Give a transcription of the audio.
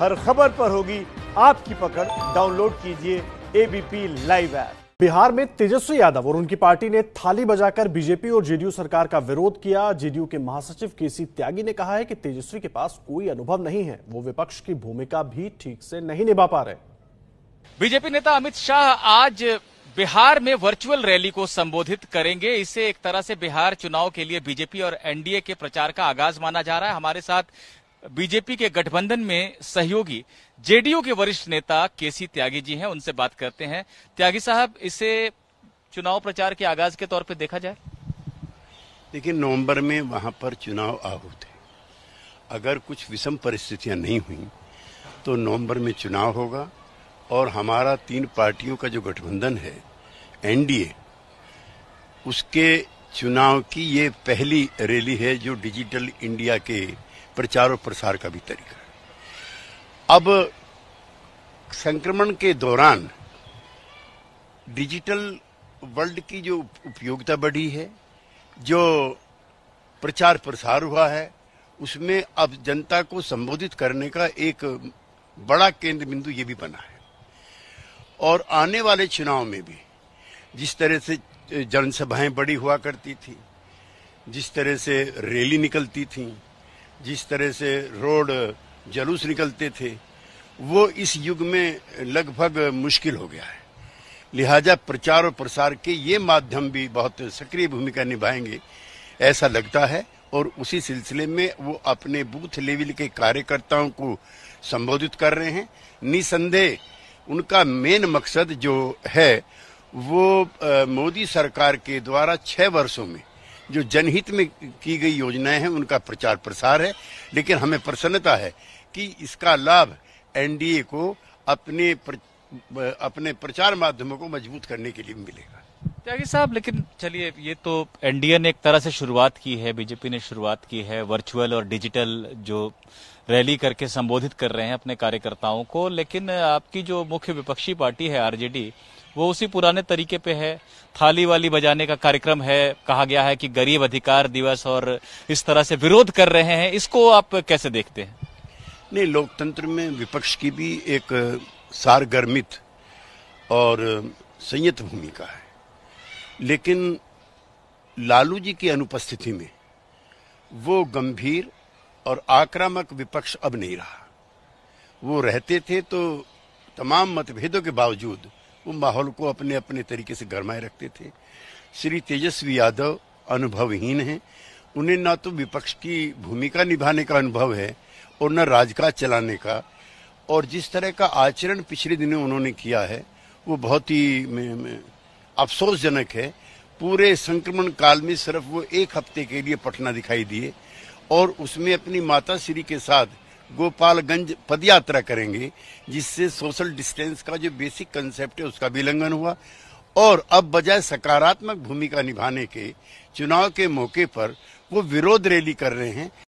हर खबर पर होगी आपकी पकड़ डाउनलोड कीजिए एबीपी लाइव ऐप बिहार में तेजस्वी यादव और उनकी पार्टी ने थाली बजाकर बीजेपी और जेडीयू सरकार का विरोध किया जेडीयू के महासचिव केसी त्यागी ने कहा है कि तेजस्वी के पास कोई अनुभव नहीं है वो विपक्ष की भूमिका भी ठीक से नहीं निभा पा रहे बीजेपी नेता अमित शाह आज बिहार में वर्चुअल रैली को संबोधित करेंगे इसे एक तरह से बिहार चुनाव के लिए बीजेपी और एनडीए के प्रचार का आगाज माना जा रहा है हमारे साथ बीजेपी के गठबंधन में सहयोगी जेडीयू के वरिष्ठ नेता केसी त्यागी जी हैं उनसे बात करते हैं त्यागी साहब इसे चुनाव प्रचार के आगाज के तौर पर देखा जाए देखिए नवंबर में वहां पर चुनाव आहूत है अगर कुछ विषम परिस्थितियां नहीं हुई तो नवंबर में चुनाव होगा और हमारा तीन पार्टियों का जो गठबंधन है एनडीए उसके चुनाव की ये पहली रैली है जो डिजिटल इंडिया के प्रचार और प्रसार का भी तरीका अब संक्रमण के दौरान डिजिटल वर्ल्ड की जो उपयोगिता बढ़ी है जो प्रचार प्रसार हुआ है उसमें अब जनता को संबोधित करने का एक बड़ा केंद्र बिंदु ये भी बना है और आने वाले चुनाव में भी जिस तरह से जनसभाएं बड़ी हुआ करती थी जिस तरह से रैली निकलती थी जिस तरह से रोड जलूस निकलते थे वो इस युग में लगभग मुश्किल हो गया है लिहाजा प्रचार और प्रसार के ये माध्यम भी बहुत सक्रिय भूमिका निभाएंगे ऐसा लगता है और उसी सिलसिले में वो अपने बूथ लेवल के कार्यकर्ताओं को संबोधित कर रहे हैं निसंदेह उनका मेन मकसद जो है वो मोदी सरकार के द्वारा छः वर्षों में जो जनहित में की गई योजनाएं हैं उनका प्रचार प्रसार है लेकिन हमें प्रसन्नता है कि इसका लाभ एनडीए को अपने प्र, अपने प्रचार माध्यमों को मजबूत करने के लिए मिलेगा त्यागी साहब लेकिन चलिए ये तो एनडीए ने एक तरह से शुरुआत की है बीजेपी ने शुरुआत की है वर्चुअल और डिजिटल जो रैली करके संबोधित कर रहे हैं अपने कार्यकर्ताओं को लेकिन आपकी जो मुख्य विपक्षी पार्टी है आरजेडी वो उसी पुराने तरीके पे है थाली वाली बजाने का कार्यक्रम है कहा गया है कि गरीब अधिकार दिवस और इस तरह से विरोध कर रहे हैं इसको आप कैसे देखते हैं नहीं लोकतंत्र में विपक्ष की भी एक सारगर्मित और संयत भूमिका है लेकिन लालू जी की अनुपस्थिति में वो गंभीर और आक्रामक विपक्ष अब नहीं रहा वो रहते थे तो तमाम मतभेदों के बावजूद वो माहौल को अपने अपने तरीके से गरमाए रखते थे श्री तेजस्वी यादव अनुभवहीन हैं उन्हें ना तो विपक्ष की भूमिका निभाने का अनुभव है और न राजकाज चलाने का और जिस तरह का आचरण पिछले दिनों उन्होंने किया है वो बहुत ही अफसोसजनक है पूरे संक्रमण काल में सिर्फ वो एक हफ्ते के लिए पटना दिखाई दिए और उसमें अपनी माता श्री के साथ गोपालगंज पदयात्रा करेंगे जिससे सोशल डिस्टेंस का जो बेसिक कंसेप्ट है उसका भी उल्लंघन हुआ और अब बजाय सकारात्मक भूमिका निभाने के चुनाव के मौके पर वो विरोध रैली कर रहे हैं